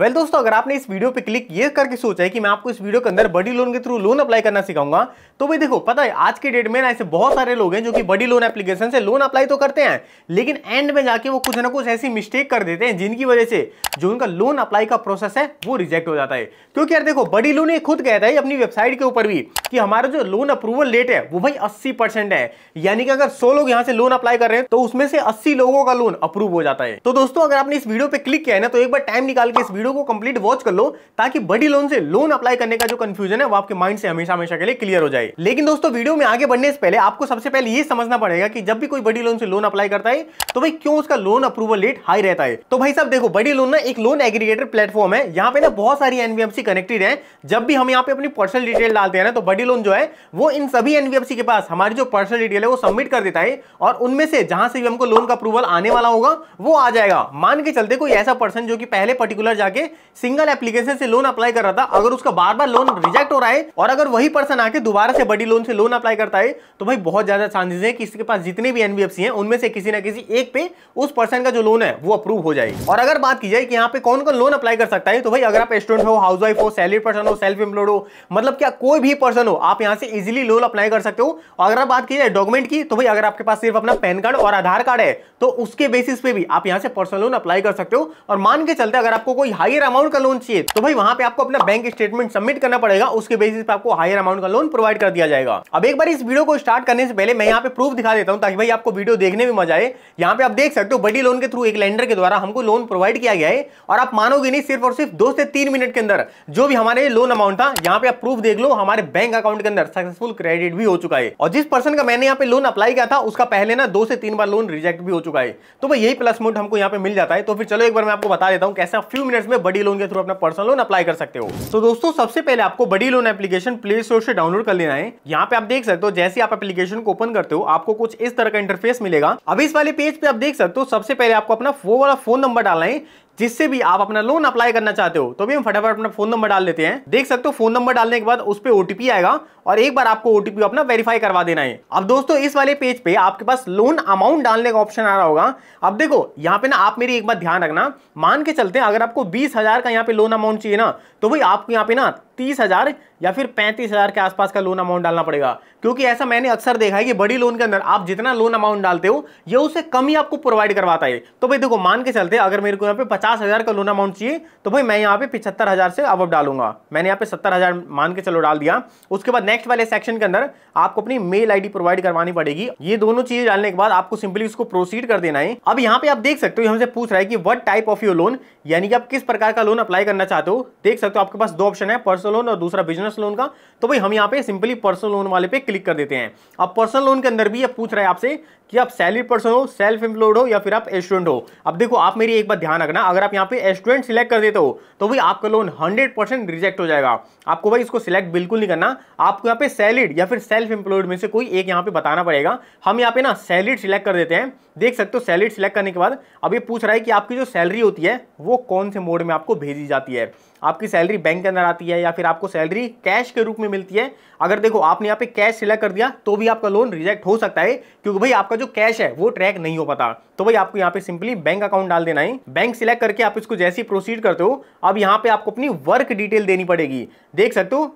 well well, दोस्तों अगर आपने इस वीडियो पे क्लिक ये करके सोचा है कि मैं आपको इस वीडियो के अंदर बड़ी लोन के थ्रू लोन अप्लाई करना सिखाऊंगा तो भाई देखो पता है आज के डेट में ना ऐसे बहुत सारे लोग हैं जो कि बड़ी लोन एप्लीकेशन से लोन अप्लाई तो करते हैं लेकिन एंड में जाके वो कुछ ना कुछ ऐसी मिस्टेक कर देते हैं जिनकी वजह से जो उनका लोन अप्लाई का प्रोसेस है वो रिजेक्ट हो जाता है क्योंकि यार देखो बड़ी लोन ये खुद कहता है अपनी वेबसाइट के ऊपर भी कि हमारा जो लोन अप्रूवल रेट है वो भाई अस्सी है यानी कि अगर सौ लोग यहाँ से लोन अप्लाई कर रहे हैं तो उसमें से अस्सी लोगों का लोन अप्रूव हो जाता है तो दोस्तों अगर आपने इस वीडियो पे क्लिक किया है ना तो एक बार टाइम निकाल के इस वीडियो वीडियो को कंप्लीट वॉच कर लो ताकि बड़ी लोन से लोन अप्लाई करने का जो कंफ्यूजन है वो आपके माइंड से हमेशा हमेशा के लिए क्लियर हो जाए लेकिन दोस्तों वीडियो में आगे बढ़ने से पहले आपको सबसे पहले ये समझना पड़ेगा कि जब भी कोई बड़ी लोन से लोन अप्लाई करता है तो भाई क्यों उसका लोन अप्रूवल रेट हाई रहता है तो भाई साहब देखो बड़ी लोन ना एक लोन एग्रीगेटर प्लेटफॉर्म है यहाँ पे ना बहुत सारी एनबीएफसी कनेक्टेड है जब भी हम यहाँ पे अपनी पर्सनल डिटेल डालते हैं ना तो बड़ी लोन जो है वो इन सभी एनबीएफसी के पास हमारी जो पर्सनल डिटेल है वो सबमिट कर देता है और उनमें से जहां से भी हमको लोन का अप्रूवल आने वाला होगा वो आ जाएगा मान के चलते कोई ऐसा पर्सन जो कि पहले पर्टिकुलर जाके करके सिंगल एप्लीकेशन से लोन अप्लाई कर रहा था अगर उसका बार बार लोन रिजेक्ट हो रहा है और अगर वही पर्सन आके दोबारा से बड़ी लोन से लोन अप्लाई करता है तो भाई बहुत ज्यादा चांसेस है कि इसके पास जितने भी एनबीएफसी हैं उनमें से किसी ना किसी एक पे उस पर्सन का जो लोन है वो अप्रूव हो जाए और अगर बात की जाए कि यहाँ पे कौन कौन लोन अप्लाई कर सकता है तो भाई अगर आप स्टूडेंट हो हाउस वाइफ हो सैलरी पर्सन हो सेल्फ एम्प्लॉयड हो मतलब क्या कोई भी पर्सन हो आप यहाँ से इजिली लोन अप्लाई कर सकते हो और अगर आप बात की जाए डॉक्यूमेंट की तो भाई अगर आपके पास सिर्फ अपना पैन कार्ड और आधार कार्ड है तो उसके बेसिस पे भी आप यहाँ से पर्सनल लोन अप्लाई कर सकते हो और मान के चलते अगर आपको कोई हायर अमाउंट का लोन चाहिए तो भाई वहां पे आपको अपना बैंक स्टेटमेंट सबमिट करना पड़ेगा उसके बेसिस पे आपको हायर अमाउंट का लोन प्रोवाइड कर दिया जाएगा अब एक बार इस वीडियो को स्टार्ट करने से पहले मैं यहाँ पे प्रूफ दिखा देता हूँ ताकि भाई आपको वीडियो देखने में मजा आए यहाँ पे आप देख सकते हो बडी लोन के थ्रू एक लेंडर के द्वारा हमको लोन प्रोवाइड किया गया है और आप मानोगे नहीं सिर्फ और सिर्फ दो से तीन मिनट के अंदर जो भी हमारे लोन अमाउंट था यहाँ पे आप प्रूफ देख लो हमारे बैंक अकाउंट के अंदर सक्सेसफुल क्रेडिट भी हो चुका है और जिस पर्सन का मैंने यहाँ पे लोन अप्लाई किया था उसका पहले ना दो से तीन बार लोन रिजेक्ट भी हो चुका है तो भाई यही प्लस मोट हमको यहाँ पे मिल जाता है तो फिर चलो एक बार मैं आपको बता देता हूँ कैसे फ्यू मिनट्स में बड़ी लोन के थ्रू अपना पर्सनल लोन अप्लाई कर सकते हो तो दोस्तों सबसे पहले आपको Buddy loan application play store से डाउनलोड कर लेना है यहाँ पे आप देख सकते हो जैसे आप एप्लीकेशन को ओपन करते हो आपको कुछ इस तरह का इंटरफेस मिलेगा अब इस वाले पेज पे आप देख सकते हो सबसे पहले आपको अपना वो वाला फोन नंबर डालना है जिससे भी आप अपना लोन अप्लाई करना चाहते हो तो भी हम फटाफट अपना फोन नंबर डाल देते हैं देख सकते हो फोन नंबर डालने के बाद उस पर ओटीपी आएगा और एक बार आपको ओटीपी अपना वेरीफाई करवा देना है अब दोस्तों इस वाले पेज पे आपके पास लोन अमाउंट डालने का ऑप्शन आ रहा होगा अब देखो यहाँ पे ना आप मेरी एक बार ध्यान रखना मान के चलते हैं अगर आपको बीस हजार का यहाँ पे लोन अमाउंट चाहिए ना तो भाई आपको यहाँ पे ना तीस हजार या फिर पैंतीस हजार के आसपास का लोन अमाउंट डालना पड़ेगा क्योंकि ऐसा मैंने अक्सर देखा है कि बड़ी लोन के अंदर आप जितना लोन अमाउंट डालते हो ये उससे कम ही आपको प्रोवाइड करवाता है तो भाई देखो मान के चलते अगर मेरे को यहाँ पे पचास हजार का लोन अमाउंट चाहिए तो भाई मैं यहाँ पे पिछहत्तर हजार से अब डालूंगा मैंने यहाँ पे सत्तर हजार मान के चलो डाल दिया उसके बाद नेक्स्ट वाले सेक्शन के अंदर आपको अपनी मेल आई प्रोवाइड करवानी पड़ेगी ये दोनों चीजें डालने के बाद आपको सिंपली उसको प्रोसीड कर देना है अब यहाँ पे आप देख सकते हो हमसे पूछ रहा है कि what type of your loan यानी कि आप किस प्रकार का लोन अप्लाई करना चाहते हो देख सकते हो आपके पास दो ऑप्शन है पर्सनल पर्सनल लोन और दूसरा बिजनेस लोन का तो भाई हम यहाँ पे सिंपली पर्सनल लोन वाले पे क्लिक कर देते हैं अब पर्सनल लोन के अंदर भी ये पूछ रहा है आपसे कि आप सैलरी पर्सन हो सेल्फ एम्प्लॉयड हो या फिर आप स्टूडेंट हो अब देखो आप मेरी एक बात ध्यान रखना अगर आप यहाँ पे स्टूडेंट सिलेक्ट कर देते हो तो भाई आपका लोन हंड्रेड परसेंट रिजेक्ट हो जाएगा आपको भाई इसको सिलेक्ट बिल्कुल नहीं करना आपको यहाँ पे सैलरीड या फिर सेल्फ एम्प्लॉयड में से कोई एक यहाँ पे बताना पड़ेगा हम यहाँ पे ना सैलरीड सिलेक्ट कर देते हैं देख सकते हो सैलिड सिलेक्ट करने के बाद अब ये पूछ रहा है कि आपकी जो सैलरी होती है वो कौन से मोड में आपको भेजी जाती है आपकी सैलरी बैंक के अंदर आती है या फिर आपको सैलरी कैश के रूप में मिलती है अगर देखो आपने यहाँ पे कैश सिलेक्ट कर दिया तो भी आपका लोन रिजेक्ट हो सकता है क्योंकि भाई आपका आपका जो कैश है वो ट्रैक नहीं हो पाता तो भाई आपको यहाँ पे सिंपली बैंक अकाउंट डाल देना है बैंक सिलेक्ट करके आप इसको जैसे ही प्रोसीड करते हो अब यहाँ पे आपको अपनी वर्क डिटेल देनी पड़ेगी देख सकते हो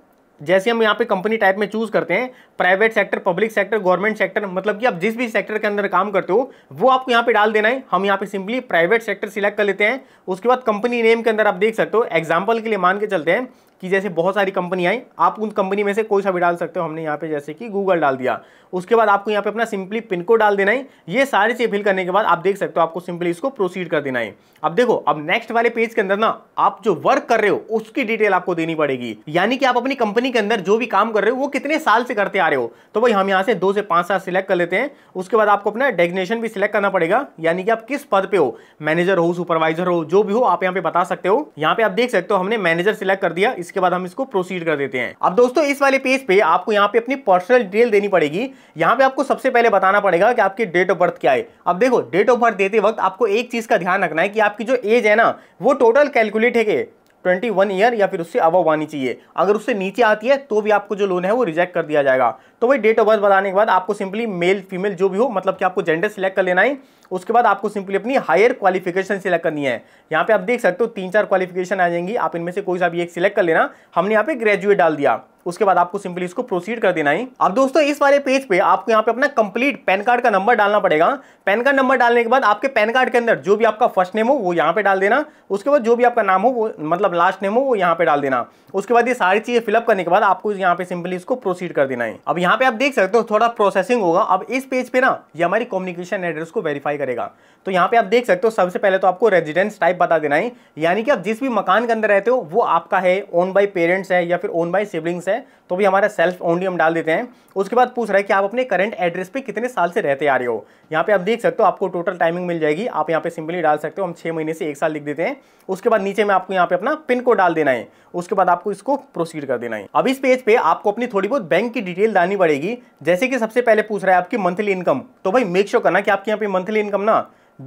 जैसे हम यहाँ पे कंपनी टाइप में चूज करते हैं private sector public sector government sector मतलब कि आप जिस भी सेक्टर के अंदर काम करते हो वो आपको यहाँ पे डाल देना है हम यहाँ पे सिंपली प्राइवेट सेक्टर सिलेक्ट कर लेते हैं उसके बाद कंपनी नेम के अंदर आप देख सकते हो एग्जांपल के लिए मान के चलते हैं कि जैसे बहुत सारी कंपनी आई आप उन कंपनी में से कोई सा भी डाल सकते हो हमने यहाँ पे जैसे कि गूगल डाल दिया उसके बाद आपको यहाँ पे अपना सिंपली पिन कोड डाल देना है ये सारी चीज़ फिल करने के बाद आप देख सकते हो आपको सिंपली इसको प्रोसीड कर देना है अब देखो अब नेक्स्ट वाले पेज के अंदर ना आप जो वर्क कर रहे हो उसकी डिटेल आपको देनी पड़ेगी यानी कि आप अपनी कंपनी के अंदर जो भी काम कर रहे हो वो कितने साल से करते आ रहे हो तो भाई हम यहाँ से दो से पाँच साल सिलेक्ट कर लेते हैं उसके बाद आपको अपना डेजिनेशन भी सिलेक्ट करना पड़ेगा यानी कि आप किस पद पे हो मैनेजर हो सुपरवाइजर हो जो भी हो आप यहाँ पे बता सकते हो यहाँ पे आप देख सकते हो हमने मैनेजर सिलेक्ट कर दिया इसके बाद हम इसको प्रोसीड कर देते हैं अब दोस्तों इस वाले पेज पे आपको यहाँ पे अपनी पर्सनल डिटेल देनी पड़ेगी यहाँ पे आपको सबसे पहले बताना पड़ेगा कि आपकी डेट ऑफ बर्थ क्या है अब देखो डेट ऑफ बर्थ देते वक्त आपको एक चीज का ध्यान रखना है कि आपकी जो एज है ना वो टोटल कैलकुलेट है 21 ईयर या फिर उससे अबव आनी चाहिए अगर उससे नीचे आती है तो भी आपको जो लोन है वो रिजेक्ट कर दिया जाएगा तो वही डेट ऑफ बर्थ बताने के बाद आपको सिंपली मेल फीमेल जो भी हो मतलब कि आपको जेंडर सिलेक्ट कर लेना है उसके बाद आपको सिंपली अपनी हायर क्वालिफिकेशन सिलेक्ट करनी है यहाँ पे आप देख सकते हो तीन चार क्वालिफिकेशन आ जाएंगी आप इनमें से कोई सा भी एक सिलेक्ट कर लेना हमने यहाँ पे ग्रेजुएट डाल दिया उसके बाद आपको सिंपली इसको प्रोसीड कर देना है अब दोस्तों इस वाले पेज पे आपको यहाँ पे अपना कंप्लीट पैन कार्ड का नंबर डालना पड़ेगा पैन कार्ड नंबर डालने के बाद आपके पैन कार्ड के अंदर जो भी आपका फर्स्ट नेम हो वो यहाँ पे डाल देना उसके बाद जो भी आपका नाम हो वो मतलब लास्ट नेम हो वो यहाँ पे डाल देना उसके बाद ये सारी चीज़ें फिलअप करने के बाद आपको यहाँ पे सिंपली इसको प्रोसीड कर देना है अब यहाँ यहाँ पे आप देख सकते हो थोड़ा प्रोसेसिंग होगा अब इस पेज पे ना ये हमारी कम्युनिकेशन एड्रेस को वेरीफाई करेगा तो यहाँ पे आप देख सकते हो सबसे पहले तो आपको रेजिडेंस टाइप बता देना है यानी कि आप जिस भी मकान के अंदर रहते हो वो आपका है ओन बाय पेरेंट्स है या फिर ओन बाय सिबलिंग्स है तो भी हमारा सेल्फ ओनली हम डाल देते हैं उसके बाद पूछ रहा है कि आप अपने करंट एड्रेस पर कितने साल से रहते आ रहे हो यहाँ पे आप देख सकते हो आपको टोटल टाइमिंग मिल जाएगी आप यहाँ पे सिंपली डाल सकते हो हम छः महीने से एक साल लिख देते हैं उसके बाद नीचे में आपको यहाँ पे अपना पिन को डाल देना है उसके बाद आपको इसको प्रोसीड कर देना है अब इस पेज पर आपको अपनी थोड़ी बहुत बैंक की डिटेल डालनी बढ़ेगी जैसे कि सबसे पहले पूछ रहा है आपकी मंथली इनकम तो भाई मेक श्योर करना कि आपके यहाँ पे मंथली इनकम ना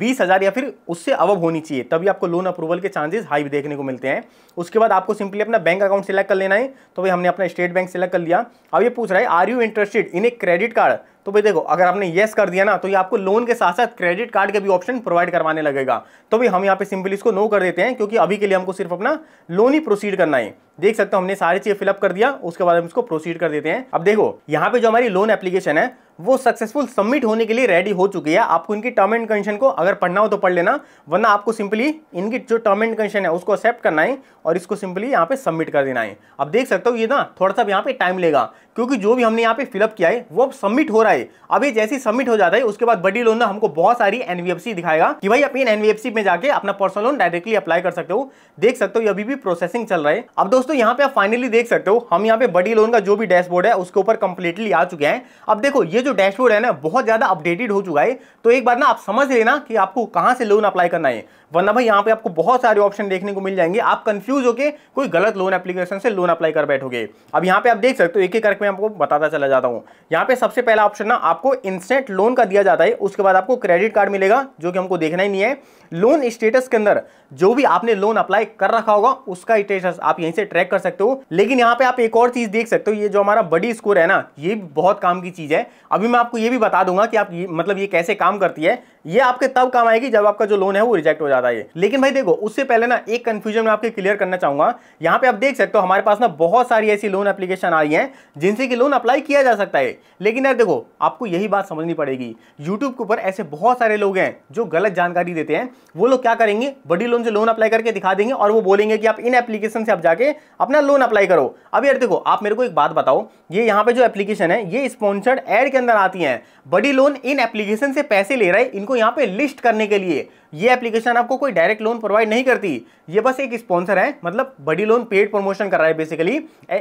बीस हज़ार या फिर उससे अवब होनी चाहिए तभी आपको लोन अप्रूवल के चांसेस हाई भी देखने को मिलते हैं उसके बाद आपको सिंपली अपना बैंक अकाउंट सेलेक्ट कर लेना है तो भाई हमने अपना स्टेट बैंक सेलेक्ट कर लिया अब ये पूछ रहा है are you interested in a credit card तो भाई देखो अगर आपने येस कर दिया ना तो ये आपको लोन के साथ साथ क्रेडिट कार्ड के भी ऑप्शन प्रोवाइड करवाने लगेगा तो भाई हम यहाँ पे सिंपली इसको नो कर देते हैं क्योंकि अभी के लिए हमको सिर्फ अपना लोन ही प्रोसीड करना है देख सकते हो हमने सारी चीज फिलअप कर दिया उसके बाद हम इसको प्रोसीड कर देते हैं अब देखो यहाँ पे जो हमारी लोन एप्लीकेशन है वो सक्सेसफुल सबमिट होने के लिए रेडी हो चुकी है आपको इनकी टर्म एंड कंडीशन को अगर पढ़ना हो तो पढ़ लेना वरना आपको सिंपली इनकी जो टर्म एंड कंडीशन है उसको एक्सेप्ट करना है और इसको सिंपली यहाँ पे सबमिट कर देना है अब देख सकते हो ये ना थोड़ा सा यहाँ पे टाइम लेगा क्योंकि जो भी हमने यहाँ पे फिलअप किया है वो अब सबमिट हो रहा है अब ये जैसे सबमिट हो जाता है उसके बाद बडी लोन ना हमको बहुत सारी एनवीएफसी दिखाएगा कि भाई अपनी एनवीएफसी में जाके अपना पर्सनल लोन डायरेक्टली अप्लाई कर सकते हो देख सकते हो ये अभी भी प्रोसेसिंग चल रहा है अब दोस्तों दोस्तों यहाँ पे आप फाइनली देख सकते हो हम यहाँ पे बडी लोन का जो भी डैशबोर्ड है उसके ऊपर कंप्लीटली आ चुके हैं अब देखो ये जो डैशबोर्ड है ना बहुत ज़्यादा अपडेटेड हो चुका है तो एक बार ना आप समझ लेना कि आपको कहाँ से लोन अप्लाई करना है वरना भाई यहाँ पे आपको बहुत सारे ऑप्शन देखने को मिल जाएंगे आप कंफ्यूज होकर कोई गलत लोन एप्लीकेशन से लोन अप्लाई कर बैठोगे अब यहाँ पे आप देख सकते हो एक एक करके मैं आपको बताता चला जाता हूँ यहाँ पे सबसे पहला ऑप्शन ना आपको इंस्टेंट लोन का दिया जाता है उसके बाद आपको क्रेडिट कार्ड मिलेगा जो कि हमको देखना ही नहीं है लोन स्टेटस के अंदर जो भी आपने लोन अप्लाई कर रखा होगा उसका स्टेटस आप यहीं से ट्रैक कर सकते हो लेकिन यहाँ पे आप एक और चीज देख सकते हो ये जो हमारा बडी स्कोर है ना ये बहुत काम की चीज है अभी मैं आपको ये भी बता दूंगा कि आप ये मतलब ये कैसे काम करती है ये आपके तब काम आएगी जब आपका जो लोन है वो रिजेक्ट हो जाता है लेकिन भाई देखो उससे पहले ना एक कंफ्यूजन मैं आपके क्लियर करना चाहूंगा यहाँ पे आप देख सकते हो हमारे पास ना बहुत सारी ऐसी लोन एप्लीकेशन रही है जिनसे कि लोन अप्लाई किया जा सकता है लेकिन यार देखो आपको यही बात समझनी पड़ेगी यूट्यूब के ऊपर ऐसे बहुत सारे लोग हैं जो गलत जानकारी देते हैं वो लोग क्या करेंगे बड़ी लोन से लोन अप्लाई करके दिखा देंगे और वो बोलेंगे कि आप इन एप्लीकेशन से आप जाके अपना लोन अप्लाई करो अब यार देखो आप मेरे को एक बात बताओ ये यहाँ पे जो एप्लीकेशन है ये स्पॉन्सर्ड एड के अंदर आती है बड़ी लोन इन एप्लीकेशन से पैसे ले रहा है इनको यहां पे लिस्ट करने के लिए ये एप्लीकेशन आपको कोई डायरेक्ट लोन प्रोवाइड नहीं करती ये बस एक स्पॉन्सर है मतलब बड़ी लोन पेड प्रमोशन कर रहा है बेसिकली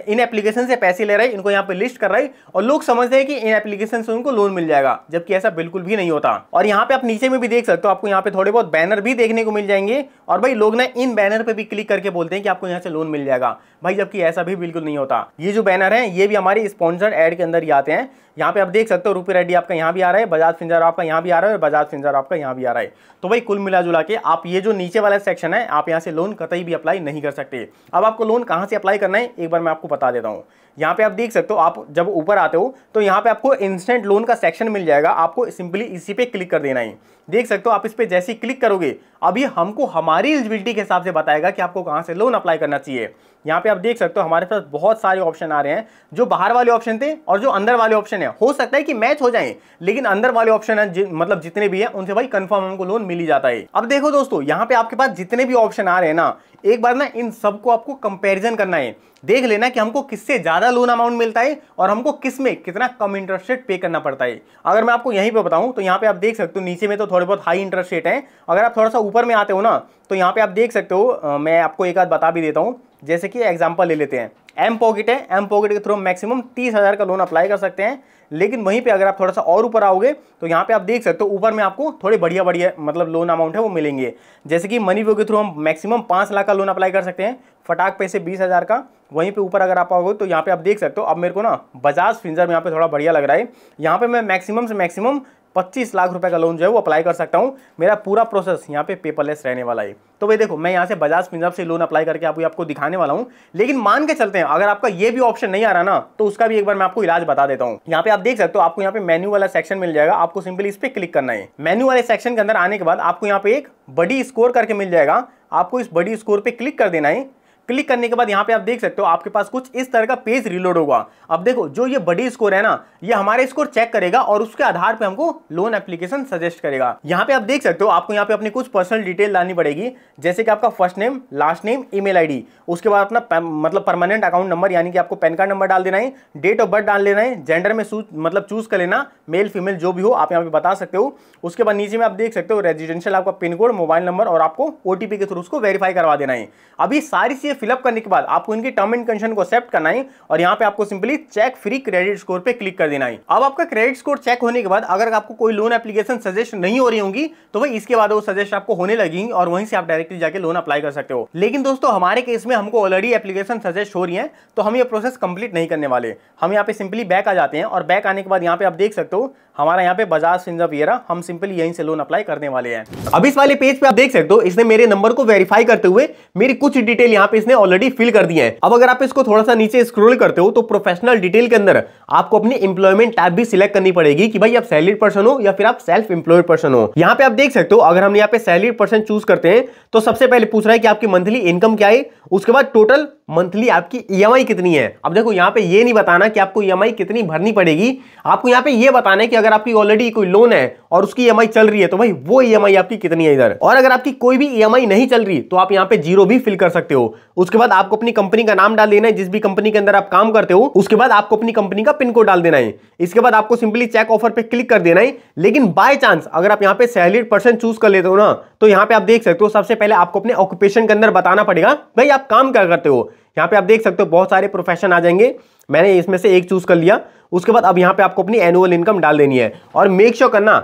इन एप्लीकेशन से पैसे ले रहा है इनको यहाँ पे लिस्ट कर रहा है और लोग समझते हैं कि इन एप्लीकेशन से उनको लोन मिल जाएगा जबकि ऐसा बिल्कुल भी नहीं होता और यहाँ पे आप नीचे में भी देख सकते हो आपको यहाँ पे थोड़े बहुत बैनर भी देखने को मिल जाएंगे और भाई लोग ना इन बैनर पर भी क्लिक करके बोलते हैं कि आपको यहाँ से लोन मिल जाएगा भाई जबकि ऐसा भी बिल्कुल नहीं होता ये जो बैनर है ये भी हमारे स्पॉन्सर एड के अंदर ही आते हैं यहाँ पे आप देख सकते हो रूपी रेड्डी आपका यहाँ भी आ रहा है बजाज फिंजर आपका यहाँ भी आ रहा है और बजाज फिंजर आपका यहाँ भी आ रहा है तो भाई कुल मिला जुला के आप ये जो नीचे वाला सेक्शन है आप यहाँ से लोन कतई भी अप्लाई नहीं कर सकते अब आपको लोन कहाँ से अप्लाई करना है एक बार मैं आपको बता देता हूँ यहाँ पे आप देख सकते हो आप जब ऊपर आते हो तो यहाँ पे आपको इंस्टेंट लोन का सेक्शन मिल जाएगा आपको सिंपली इसी पे क्लिक कर देना है देख सकते हो आप इस पर जैसे ही क्लिक करोगे अभी हमको हमारी एलिजिबिलिटी के हिसाब से बताएगा कि आपको कहाँ से लोन अप्लाई करना चाहिए यहाँ पे आप देख सकते हो हमारे पास बहुत सारे ऑप्शन आ रहे हैं जो बाहर वाले ऑप्शन थे और जो अंदर वाले ऑप्शन है हो सकता है कि मैच हो जाए लेकिन अंदर वाले ऑप्शन है जि, मतलब जितने भी हैं उनसे भाई कंफर्म हमको लोन मिल ही जाता है अब देखो दोस्तों यहाँ पे आपके पास जितने भी ऑप्शन आ रहे हैं ना एक बार ना इन सबको आपको कंपेरिजन करना है देख लेना कि हमको किससे ज़्यादा लोन अमाउंट मिलता है और हमको किस में कितना कम इंटरेस्ट रेट पे करना पड़ता है अगर मैं आपको यहीं पर बताऊँ तो यहाँ पे आप देख सकते हो नीचे में तो थोड़े बहुत हाई इंटरेस्ट रेट हैं अगर आप थोड़ा सा ऊपर में आते हो ना तो यहाँ पे आप देख सकते हो मैं आपको एक आध बता भी देता हूँ जैसे कि एग्जाम्पल ले लेते हैं एम पॉकेट है एम पॉकेट के थ्रू मैक्सिमम तीस हज़ार का लोन अप्लाई कर सकते हैं लेकिन वहीं पे अगर आप थोड़ा सा और ऊपर आओगे तो यहाँ पे आप देख सकते हो ऊपर में आपको थोड़े बढ़िया बढ़िया मतलब लोन अमाउंट है वो मिलेंगे जैसे कि मनी व्यू के थ्रू हम मैक्सिमम पाँच लाख का लोन अप्लाई कर सकते हैं फटाक पैसे बीस हज़ार का वहीं पे ऊपर अगर आप आओगे तो यहाँ पे आप देख सकते हो अब मेरे को ना बजाज फिंजर में यहाँ पे थोड़ा बढ़िया लग रहा है यहाँ पे मैं मैक्सिमम से मैक्सिमम पच्चीस लाख रुपए का लोन जो है वो अप्लाई कर सकता हूँ मेरा पूरा प्रोसेस यहाँ पे पेपरलेस रहने वाला है तो भाई देखो मैं यहाँ से बजाज पंजाब से लोन अप्लाई करके आपको आपको दिखाने वाला हूँ लेकिन मान के चलते हैं अगर आपका ये भी ऑप्शन नहीं आ रहा ना तो उसका भी एक बार मैं आपको इलाज बता देता हूँ यहाँ पे आप देख सकते हो आपको यहाँ पे मेन्यू वाला सेक्शन मिल जाएगा आपको सिंपली इस पर क्लिक करना है मेन्यू वाले सेक्शन के अंदर आने के बाद आपको यहाँ पे एक बडी स्कोर करके मिल जाएगा आपको इस बडी स्कोर पर क्लिक कर देना है क्लिक करने के बाद यहाँ पे आप देख सकते हो आपके पास कुछ इस तरह का पेज रिलोड होगा अब देखो जो ये बडी स्कोर है ना ये हमारे स्कोर चेक करेगा और उसके आधार पे हमको लोन एप्लीकेशन सजेस्ट करेगा यहाँ पे आप देख सकते हो आपको यहाँ पे अपनी कुछ पर्सनल डिटेल लानी पड़ेगी जैसे कि आपका first name last name email उसके बाद अपना मतलब परमानेंट अकाउंट नंबर यानी कि आपको पैन कार्ड नंबर डाल देना है डेट ऑफ बर्थ डाल देना है जेंडर में मतलब चूज कर लेना मेल फीमेल जो भी हो आप यहाँ पे बता सकते हो उसके बाद नीचे में आप देख सकते हो रेजिडेंशियल आपका पिन कोड मोबाइल नंबर और आपको ओटीपी के थ्रू उसको वेरीफाई करवा देना है अभी सारी चीज चीजें फिलअप करने के बाद आपको इनकी टर्म एंड कंडीशन को एक्सेप्ट करना है और यहाँ पे आपको simply check free credit score पे क्लिक कर देना है अब आपका क्रेडिट स्कोर चेक होने के बाद अगर आपको कोई लोन एप्लीकेशन सजेस्ट नहीं हो रही होंगी तो वही इसके बाद वो सजेस्ट आपको होने लगेंगी और वहीं से आप डायरेक्टली जाकर लोन अप्लाई कर सकते हो लेकिन दोस्तों हमारे केस में हमको ऑलरेडी एप्लीकेशन सजेस्ट हो रही है तो हम ये प्रोसेस कंप्लीट नहीं करने वाले हम यहाँ पे सिंपली बैक आ जाते हैं और बैक आने के बाद यहाँ पे आप देख सकते हो हमारा यहाँ पे बजाज सिंजा वियरा हम सिंपली यहीं से लोन अप्लाई करने वाले हैं अब इस वाले पेज पे आप देख सकते हो इसने मेरे नंबर को वेरीफाई करते हुए मेरी कुछ डिटेल यहाँ पे इसने ऑलरेडी फिल कर दी है अब अगर आप इसको थोड़ा सा नीचे स्क्रोल करते हो तो प्रोफेशनल डिटेल के अंदर आपको अपनी इंप्लॉयमेंट टाइप भी सिलेक्ट करनी पड़ेगी कि भाई आप सैलरी पर्सन हो या फिर आप सेल्फ इंप्लॉयड पर्सन हो यहाँ पे आप देख सकते हो अगर हम यहाँ पे सैलरी पर्सन चूज करते हैं तो सबसे पहले पूछ रहा है कि आपकी मंथली इनकम क्या है उसके बाद टोटल मंथली आपकी ई e कितनी है अब देखो यहाँ पे ये नहीं बताना कि आपको ई e कितनी भरनी पड़ेगी आपको यहाँ पे ये बताना है कि अगर आपकी ऑलरेडी कोई लोन है और उसकी ई e चल रही है तो भाई वो ई आपकी कितनी है इधर और अगर आपकी कोई भी ई नहीं चल रही तो आप यहाँ पे जीरो भी फिल कर सकते हो उसके बाद आपको अपनी कंपनी का नाम डाल देना है जिस भी कंपनी के अंदर आप काम करते हो उसके बाद आपको अपनी कंपनी का पिन कोड डाल देना है इसके बाद आपको सिंपली चेक ऑफर पर क्लिक कर देना है लेकिन बाय चांस अगर आप यहाँ पे सैलरीड पर्सन चूज कर लेते हो ना तो यहाँ पे आप देख सकते हो सबसे पहले आपको अपने ऑक्यूपेशन के अंदर बताना पड़ेगा भाई आप काम क्या करते हो यहाँ पे आप देख सकते हो बहुत सारे प्रोफेशन आ जाएंगे मैंने इसमें से एक चूज कर लिया उसके बाद अब यहाँ पे आपको अपनी एनुअल इनकम डाल देनी है और मेक श्योर sure करना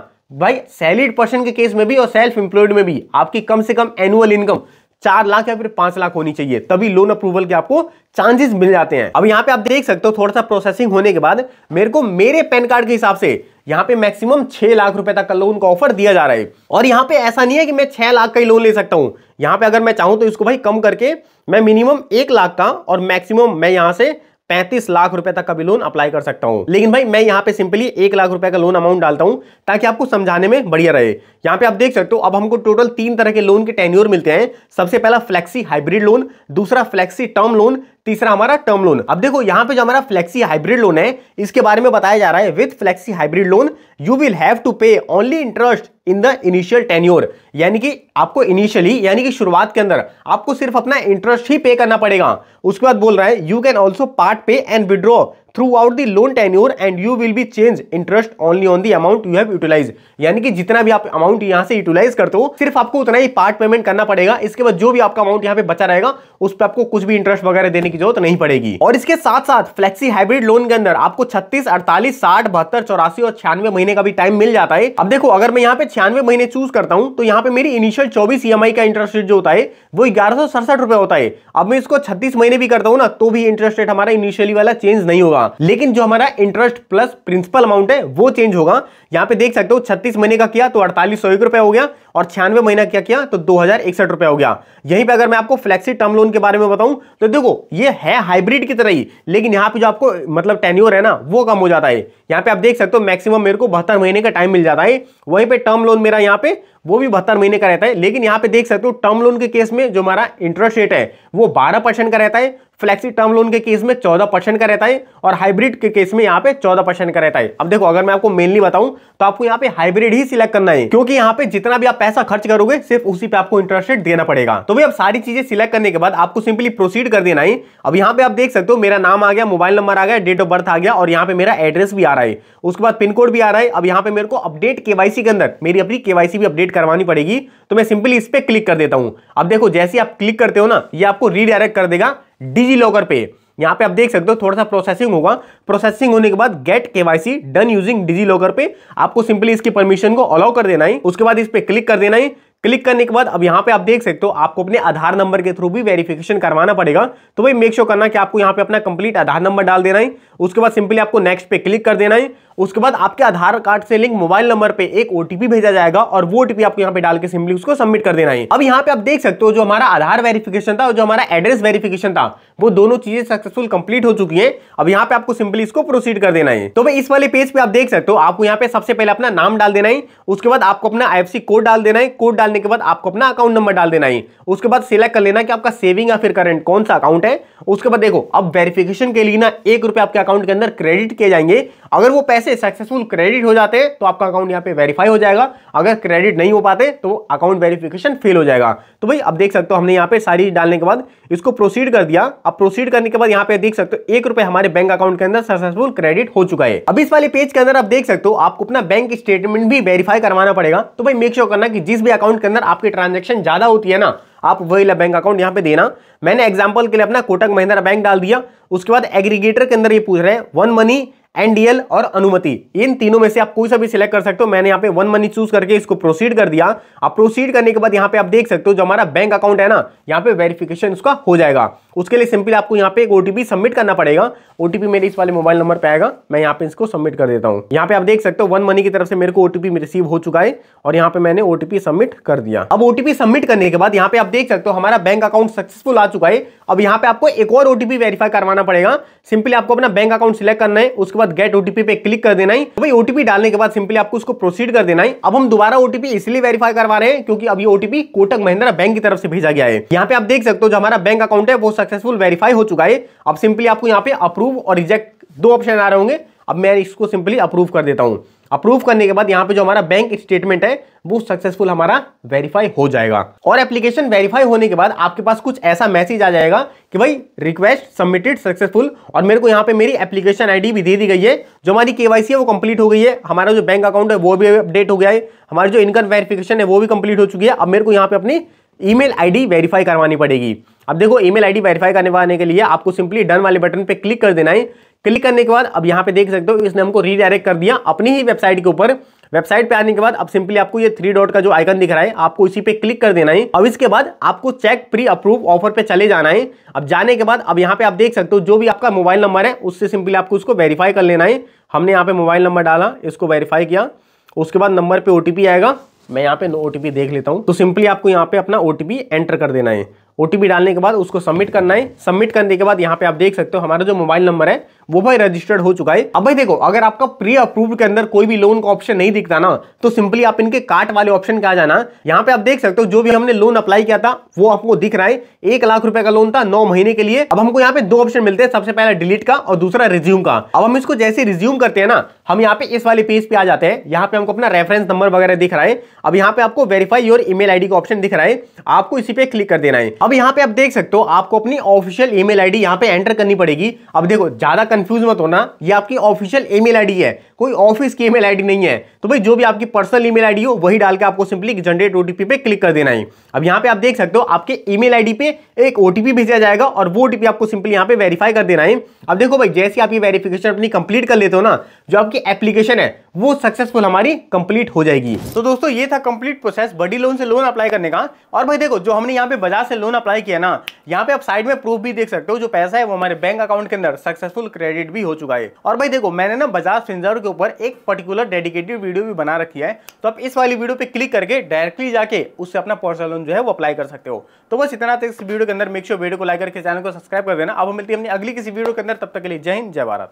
भाई सैलिड पर्सन के केस में भी और सेल्फ एम्प्लॉयड में भी आपकी कम से कम एनुअल इनकम चार लाख या फिर पांच लाख होनी चाहिए तभी लोन अप्रूवल के आपको चांसेस मिल जाते हैं अब यहाँ पे आप देख सकते हो थोड़ा सा प्रोसेसिंग होने के बाद मेरे को मेरे पैन कार्ड के हिसाब से यहाँ पे मैक्सिमम छह लाख रुपए तक का लोन का ऑफर दिया जा रहा है और यहाँ पे ऐसा नहीं है कि मैं छह लाख का ही लोन ले सकता हूँ यहाँ पे अगर मैं चाहूँ तो इसको भाई कम करके मैं मिनिमम एक लाख का और मैक्सिमम मैं यहाँ से पैंतीस लाख रुपए तक का भी लोन अप्लाई कर सकता हूं लेकिन भाई मैं यहां पे सिंपली एक लाख रुपए का लोन अमाउंट डालता हूं ताकि आपको समझाने में बढ़िया रहे यहां पे आप देख सकते हो अब हमको टोटल तीन तरह के लोन के टेन्यूर मिलते हैं सबसे पहला फ्लेक्सी हाइब्रिड लोन दूसरा फ्लेक्सी टर्म लोन तीसरा हमारा टर्म लोन अब देखो यहाँ पे जो हमारा फ्लेक्सी हाइब्रिड लोन है इसके बारे में बताया जा रहा है with flexi hybrid loan you will have to pay only interest in the initial tenure यानी कि आपको इनिशियली यानी कि शुरुआत के अंदर आपको सिर्फ अपना इंटरेस्ट ही पे करना पड़ेगा उसके बाद बोल रहा है you can also part pay and withdraw throughout the loan tenure and you will be change interest only on the amount you have utilise यानी कि जितना भी आप अमाउंट यहाँ से यूटिलाइज करते हो सिर्फ आपको उतना ही पार्ट पेमेंट करना पड़ेगा इसके बाद जो भी आपका अमाउंट यहाँ पे बचा रहेगा उस पर आपको कुछ भी इंटरेस्ट वगैरह देने की जरूरत नहीं पड़ेगी और इसके साथ साथ फ्लेक्सी हाइब्रिड लोन के अंदर आपको छत्तीस अड़तालीस साठ बहत्तर चौरासी और छियानवे महीने का भी टाइम मिल जाता है अब देखो अगर मैं यहाँ पे छियानवे महीने चूज करता हूँ तो यहाँ यहाँ पे मेरी इनिशियल चौबीस ई e का इंटरेस्ट रेट जो होता है वो ग्यारह रुपए होता है अब मैं इसको छत्तीस महीने भी करता हूँ ना तो भी इंटरेस्ट रेट हमारा इनिशियली वाला चेंज नहीं होगा लेकिन जो हमारा इंटरेस्ट प्लस प्रिंसिपल अमाउंट है वो चेंज होगा यहाँ पे देख सकते हो छत्तीस महीने का किया तो अड़तालीस हो गया और छियानवे महीना क्या किया तो दो हजार रुपया हो गया यहीं पर अगर मैं आपको फ्लेक्सी टर्म लोन के बारे में बताऊं तो देखो ये है हाइब्रिड की तरह ही लेकिन यहाँ पे जो आपको मतलब टेन्योर है ना वो कम हो जाता है यहाँ पे आप देख सकते हो मैक्सिमम मेरे को बहत्तर महीने का टाइम मिल जाता है वहीं पे टर्म लोन मेरा यहाँ पे वो भी बहत्तर महीने का रहता है लेकिन यहाँ पे देख सकते हो टर्म लोन के केस में जो हमारा इंटरेस्ट रेट है वो बारह परसेंट का रहता है फ्लेक्सी टर्म लोन के केस में चौदह परसेंट का रहता है और हाइब्रिड के केस में यहाँ पे चौदह परसेंट का रहता है अब देखो अगर मैं आपको मेनली बताऊं तो आपको यहाँ पे हाइब्रिड ही सिलेक्ट करना है क्योंकि यहाँ पे जितना भी आप पैसा खर्च करोगे सिर्फ उसी पे आपको इंटरेस्ट रेट देना पड़ेगा तो भी अब सारी चीजें सिलेक्ट करने के बाद आपको सिंपली प्रोसीड कर देना है अब यहाँ पे आप देख सकते हो मेरा नाम आ गया मोबाइल नंबर आ गया डेट ऑफ बर्थ आ गया और यहाँ पे मेरा एड्रेस भी आ रहा है उसके बाद पिन कोड भी आ रहा है अब यहाँ पे मेरे को अपडेट के के अंदर मेरी अपनी के भी अपडेट करवानी पड़ेगी तो मैं सिंपली इस पर क्लिक कर देता हूँ अब देखो जैसे आप क्लिक करते हो ना ये आपको रीडायरेक्ट कर देगा डिजी लॉकर पे यहाँ पे आप देख सकते हो थोड़ा सा प्रोसेसिंग होगा प्रोसेसिंग होने के बाद get KYC done using DigiLocker पे आपको सिंपली इसकी परमिशन को अलाउ कर देना है उसके बाद इस पर क्लिक कर देना है क्लिक करने के बाद अब यहाँ पे आप देख सकते हो आपको अपने आधार नंबर के थ्रू भी वेरिफिकेशन करवाना पड़ेगा तो भाई मेक श्योर करना कि आपको यहाँ पे अपना कंप्लीट आधार नंबर डाल देना है उसके बाद सिंपली आपको नेक्स्ट पे क्लिक कर देना है उसके बाद आपके आधार कार्ड से लिंक मोबाइल नंबर पे एक ओटीपी भेजा जाएगा और वो ओटीपी आपको यहाँ पे डाल के सिंपली उसको सबमिट कर देना है अब यहाँ पे आप देख सकते हो जो हमारा आधार वेरिफिकेशन था और जो हमारा एड्रेस वेरिफिकेशन था वो दोनों चीजें सक्सेसफुल कंप्लीट हो चुकी है अब यहाँ पे आपको सिंपली इसको प्रोसीड कर देना है तो भाई इस वाले पेज पे आप देख सकते हो आपको यहाँ पे सबसे पहले अपना नाम डाल देना है उसके बाद आपको अपना आई कोड डाल देना है कोड डालने के बाद आपको अपना अकाउंट नंबर डाल देना है उसके बाद सिलेक्ट कर लेना कि आपका सेविंग या फिर करेंट कौन सा अकाउंट है उसके बाद देखो अब वेरिफिकेशन के लिए ना एक रुपये आपके अकाउंट के अंदर क्रेडिट किए जाएंगे अगर वो पैसे से सक्सेसफुल क्रेडिट हो जाते तो आपका अकाउंट यहाँ पे वेरीफाई हो जाएगा अगर क्रेडिट नहीं हो पाते तो अकाउंट वेरिफिकेशन फेल हो जाएगा तो भाई अब देख सकते हो हमने यहाँ पे सारी डालने के बाद इसको प्रोसीड कर दिया अब प्रोसीड करने के बाद यहाँ पे देख सकते हो एक रुपए हमारे बैंक अकाउंट के अंदर सक्सेसफुल क्रेडिट हो चुका है अब इस वाले पेज के अंदर आप देख सकते हो आपको अपना बैंक स्टेटमेंट भी वेरीफाई करवाना पड़ेगा तो भाई मेक श्योर करना की जिस भी अकाउंट के अंदर आपकी ट्रांजेक्शन ज्यादा होती है ना आप वही बैंक अकाउंट यहाँ पे देना मैंने एग्जाम्पल के लिए अपना कोटक महिंद्रा बैंक डाल दिया उसके बाद एग्रीगेटर के अंदर ये पूछ रहे हैं वन मनी एनडीएल और अनुमति इन तीनों में से आप कोई सा भी सिलेक्ट कर सकते हो मैंने यहाँ पे वन मनी चूज करके इसको प्रोसीड कर दिया आप प्रोसीड करने के बाद यहाँ पे आप देख सकते हो जो हमारा बैंक अकाउंट है ना यहाँ पे वेरिफिकेशन उसका हो जाएगा उसके लिए सिंपली आपको यहाँ पे एक ओटीपी सबमिट करना पड़ेगा ओटीपी मेरे इस वाले मोबाइल नंबर पर आएगा मैं यहाँ पे इसको सबमिट कर देता हूँ यहाँ पे आप देख सकते हो वन मनी की तरफ से मेरे को ओटीपी रिसीव हो चुका है और यहाँ पे मैंने ओटीपी सबमिट कर दिया अब ओटीपी सबमिट करने के बाद यहाँ पे आप देख सकते हो हमारा बैंक अकाउंट सक्सेसफुल आ चुका है अब यहाँ पे आपको एक और ओटीपी वेरीफाई करवाना पड़ेगा सिंपली आपको अपना बैंक अकाउंट सिलेक्ट करना है उसके बाद गेट ओटीपी पे क्लिक कर देना है तो भाई ओटीपी डालने के बाद सिंपली आपको उसको प्रोसीड कर देना है अब हम दोबारा ओटीपी इसलिए वेरीफाई करवा रहे हैं क्योंकि अब ये ओटीपी कोटक महिंद्रा बैंक की तरफ से भेजा गया है यहाँ पे आप देख सकते हो जो हमारा बैंक अकाउंट है वो सक्सेसफुल वेरीफाई हो चुका है अब सिंपली आपको यहाँ पे अप्रूव और रिजेक्ट दो ऑप्शन आ रहे होंगे अब मैं इसको सिंपली अप्रूव कर देता हूँ अप्रूव करने के बाद यहाँ पे जो हमारा बैंक स्टेटमेंट है वो सक्सेसफुल हमारा वेरीफाई हो जाएगा और एप्लीकेशन वेरीफाई होने के बाद आपके पास कुछ ऐसा मैसेज आ जाएगा कि भाई रिक्वेस्ट सबमिटेड सक्सेसफुल और मेरे को यहाँ पे मेरी एप्लीकेशन आईडी भी दे दी गई है जो हमारी केवाईसी है वो कंप्लीट हो गई है हमारा जो बैंक अकाउंट है वो भी अपडेट हो गया है हमारी जो इनकम वेरिफिकेशन है वो भी कंप्लीट हो चुकी है अब मेरे को यहाँ पे अपनी ईमेल आईडी वेरीफाई करवानी पड़ेगी अब देखो ईमेल आईडी वेरीफाई करवाने के लिए आपको सिंपली डन वाले बटन पे क्लिक कर देना है क्लिक करने के बाद अब यहाँ पे देख सकते हो इसने हमको रीडायरेक्ट कर दिया अपनी ही वेबसाइट के ऊपर वेबसाइट पे आने के बाद अब सिंपली आपको ये थ्री डॉट का जो आइकन दिख रहा है आपको इसी पे क्लिक कर देना है अब इसके बाद आपको चेक प्री अप्रूव ऑफर पे चले जाना है अब जाने के बाद अब यहाँ पे आप देख सकते हो जो भी आपका मोबाइल नंबर है उससे सिंपली आपको उसको वेरीफाई कर लेना है हमने यहाँ पे मोबाइल नंबर डाला इसको वेरीफाई किया उसके बाद नंबर पर ओ आएगा मैं यहाँ पे ओ देख लेता हूँ तो सिंपली आपको यहाँ पे अपना ओ एंटर कर देना है ओ डालने के बाद उसको सबमिट करना है सबमिट करने के बाद यहाँ पे आप देख सकते हो हमारा जो मोबाइल नंबर है वो भाई रजिस्टर्ड हो चुका है अब भाई देखो अगर आपका प्री अप्रूव्ड के अंदर कोई भी लोन का ऑप्शन नहीं दिखता ना तो सिंपली आप इनके कार्ट वाले ऑप्शन का जाना यहाँ पे आप देख सकते हो जो भी हमने लोन अप्लाई किया था वो आपको दिख रहा है एक लाख रुपए का लोन था नौ महीने के लिए अब हमको यहाँ पे दो ऑप्शन मिलते हैं सबसे पहले डिलीट का और दूसरा रिज्यूम का अब हम इसको जैसे रिज्यूम करते हैं ना हम यहाँ पे इस वाले पेज पे आ जाते हैं यहाँ पे हमको अपना रेफरेंस नंबर वगैरह दिख रहा है अब यहाँ पे आपको वेरीफाई योर ईमेल आईडी का ऑप्शन दिख रहा है आपको इसी पे क्लिक कर देना है अब अब यहाँ पे आप देख सकते हो आपको अपनी ऑफिशियल ईमेल आईडी यहाँ पे एंटर करनी पड़ेगी अब देखो ज़्यादा कंफ्यूज मत होना ये आपकी ऑफिशियल ईमेल आईडी है कोई ऑफिस की ईमेल आईडी नहीं है तो भाई जो भी आपकी पर्सनल ईमेल आईडी हो वही डाल के आपको सिंपली जनरेट ओटीपी पे क्लिक कर देना है अब यहाँ पे आप देख सकते हो आपके ईमेल आईडी पे एक ओटीपी भेजा जाएगा और वो ओटीपी आपको सिंपली यहाँ पे वेरीफाई कर देना है अब देखो भाई जैसे आप ये वेरीफिकेशन अपनी कंप्लीट कर लेते हो ना जो आपकी एप्लीकेशन है वो सक्सेसफुल हमारी कंप्लीट हो जाएगी तो दोस्तों ये था कंप्लीट प्रोसेस बडी लोन से लोन अप्लाई करने का और भाई देखो जो हमने यहाँ पे बजाज से लोन अप्लाई किया ना यहाँ पे आप साइड में प्रूफ भी देख सकते हो जो पैसा है वो हमारे बैंक अकाउंट के अंदर सक्सेसफुल क्रेडिट भी हो चुका है और भाई देखो मैंने ना बजाज फिंजर के ऊपर एक पर्टिकुलर डेडिकेटेड वीडियो भी बना रखी है तो आप इस वाली वीडियो पे क्लिक करके डायरेक्टली जाके उससे अपना पर्सनल लोन जो है वो अप्लाई कर सकते हो तो बस इतना था इस वीडियो के अंदर मेक वीडियो को लाइक करके चैनल को सब्सक्राइब कर देना अब मिलती है अपनी अगली किसी वीडियो के अंदर तब तक के लिए जय हिंद जय भारत